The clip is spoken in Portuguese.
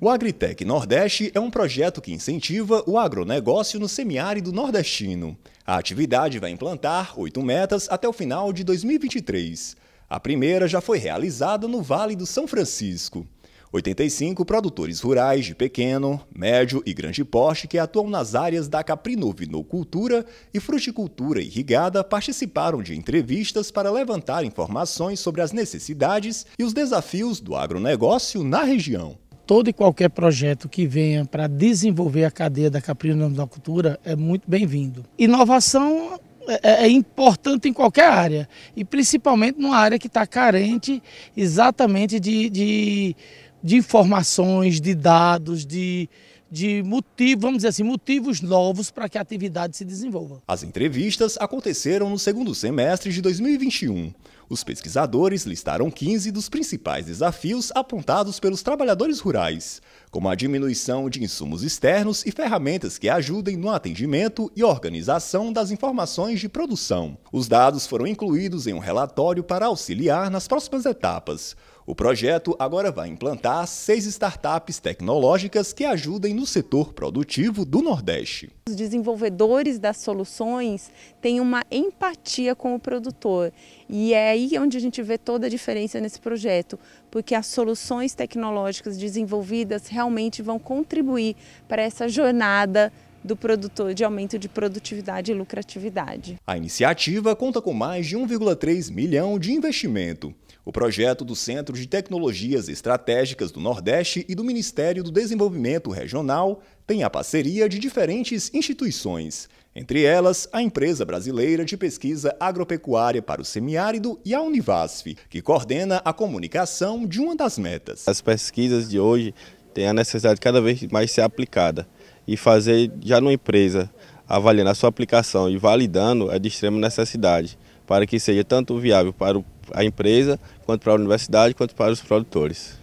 O Agritec Nordeste é um projeto que incentiva o agronegócio no semiárido nordestino. A atividade vai implantar oito metas até o final de 2023. A primeira já foi realizada no Vale do São Francisco. 85 produtores rurais de pequeno, médio e grande porte que atuam nas áreas da caprinovinocultura e fruticultura irrigada participaram de entrevistas para levantar informações sobre as necessidades e os desafios do agronegócio na região todo e qualquer projeto que venha para desenvolver a cadeia da caprinocultura é muito bem-vindo. Inovação é, é, é importante em qualquer área, e principalmente numa área que está carente exatamente de, de, de informações, de dados, de de motivos, vamos dizer assim, motivos novos para que a atividade se desenvolva. As entrevistas aconteceram no segundo semestre de 2021. Os pesquisadores listaram 15 dos principais desafios apontados pelos trabalhadores rurais, como a diminuição de insumos externos e ferramentas que ajudem no atendimento e organização das informações de produção. Os dados foram incluídos em um relatório para auxiliar nas próximas etapas. O projeto agora vai implantar seis startups tecnológicas que ajudem no setor produtivo do Nordeste. Os desenvolvedores das soluções têm uma empatia com o produtor e é aí onde a gente vê toda a diferença nesse projeto, porque as soluções tecnológicas desenvolvidas realmente vão contribuir para essa jornada do produtor de aumento de produtividade e lucratividade. A iniciativa conta com mais de 1,3 milhão de investimento. O projeto do Centro de Tecnologias Estratégicas do Nordeste e do Ministério do Desenvolvimento Regional tem a parceria de diferentes instituições, entre elas a Empresa Brasileira de Pesquisa Agropecuária para o Semiárido e a Univasf, que coordena a comunicação de uma das metas. As pesquisas de hoje tem a necessidade de cada vez mais ser aplicada. E fazer já numa empresa, avaliando a sua aplicação e validando, é de extrema necessidade, para que seja tanto viável para a empresa, quanto para a universidade, quanto para os produtores.